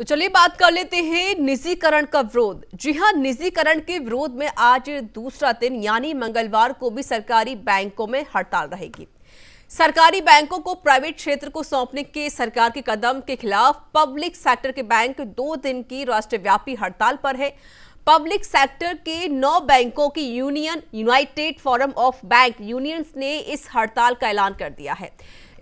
तो चलिए बात कर लेते हैं निजीकरण का विरोध जी हां निजीकरण के विरोध में आज दूसरा दिन यानी मंगलवार को भी सरकारी बैंकों में हड़ताल रहेगी सरकारी बैंकों को प्राइवेट क्षेत्र को सौंपने के सरकार के कदम के खिलाफ पब्लिक सेक्टर के बैंक दो दिन की राष्ट्रव्यापी हड़ताल पर है पब्लिक सेक्टर के नौ बैंकों की union United Forum of Bank Unions ने इस हड़ताल का ऐलान कर दिया है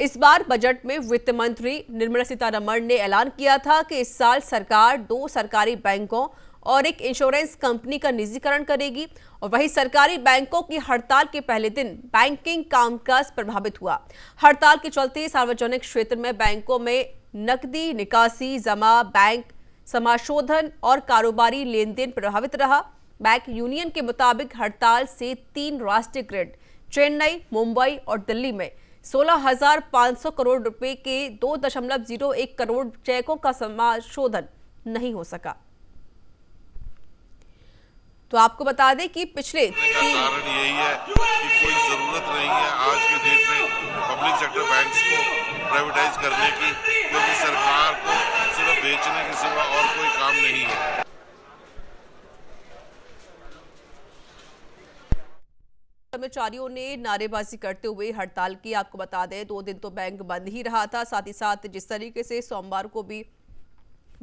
इस बार बजट में वित्त मंत्री निर्मला सीतारमण ने ऐलान किया था कि इस साल सरकार दो सरकारी बैंकों और एक इंश्योरेंस कंपनी का निजीकरण करेगी और वही सरकारी बैंकों की हड़ताल के पहले दिन बैंकिंग कामकाज प्रभावित हुआ हड़ताल के चलते सार्वजनिक क्षेत्र में बैंकों में नकदी निकासी जमा बैंक समाशोधन और कारोबारी लेन देन प्रभावित रहा बैंक यूनियन के मुताबिक हड़ताल से तीन राष्ट्रीय ग्रिड चेन्नई मुंबई और दिल्ली में सोलह हजार पांच सौ करोड़ रुपए के दो दशमलव जीरो एक करोड़ चेकों का समाशोधन नहीं हो सका तो आपको बता दें कि पिछले कारण यही है कि कोई जरूरत नहीं है आज के डेट में पब्लिक सेक्टर बैंक्स को प्राइवेटाइज करने की क्योंकि सरकार को सिर्फ बेचने के सिवा और कोई काम नहीं है कर्मचारियों ने नारेबाजी करते हुए हड़ताल की आपको बता दें दो दिन तो बैंक बंद ही रहा था साथ ही साथ जिस तरीके से सोमवार को भी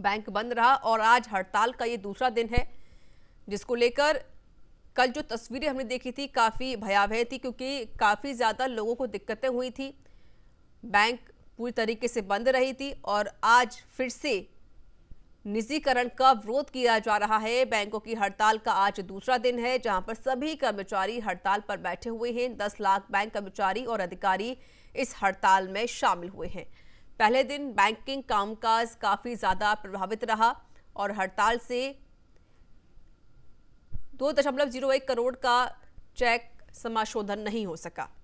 बैंक बंद रहा और आज हड़ताल का ये दूसरा दिन है जिसको लेकर कल जो तस्वीरें हमने देखी थी काफ़ी भयावह थी क्योंकि काफ़ी ज़्यादा लोगों को दिक्कतें हुई थी बैंक पूरी तरीके से बंद रही थी और आज फिर से निजीकरण का विरोध किया जा रहा है बैंकों की हड़ताल का आज दूसरा दिन है जहां पर सभी कर्मचारी हड़ताल पर बैठे हुए हैं 10 लाख बैंक कर्मचारी और अधिकारी इस हड़ताल में शामिल हुए हैं पहले दिन बैंकिंग कामकाज काफी ज्यादा प्रभावित रहा और हड़ताल से दो दशमलव जीरो एक करोड़ का चेक समाशोधन नहीं हो सका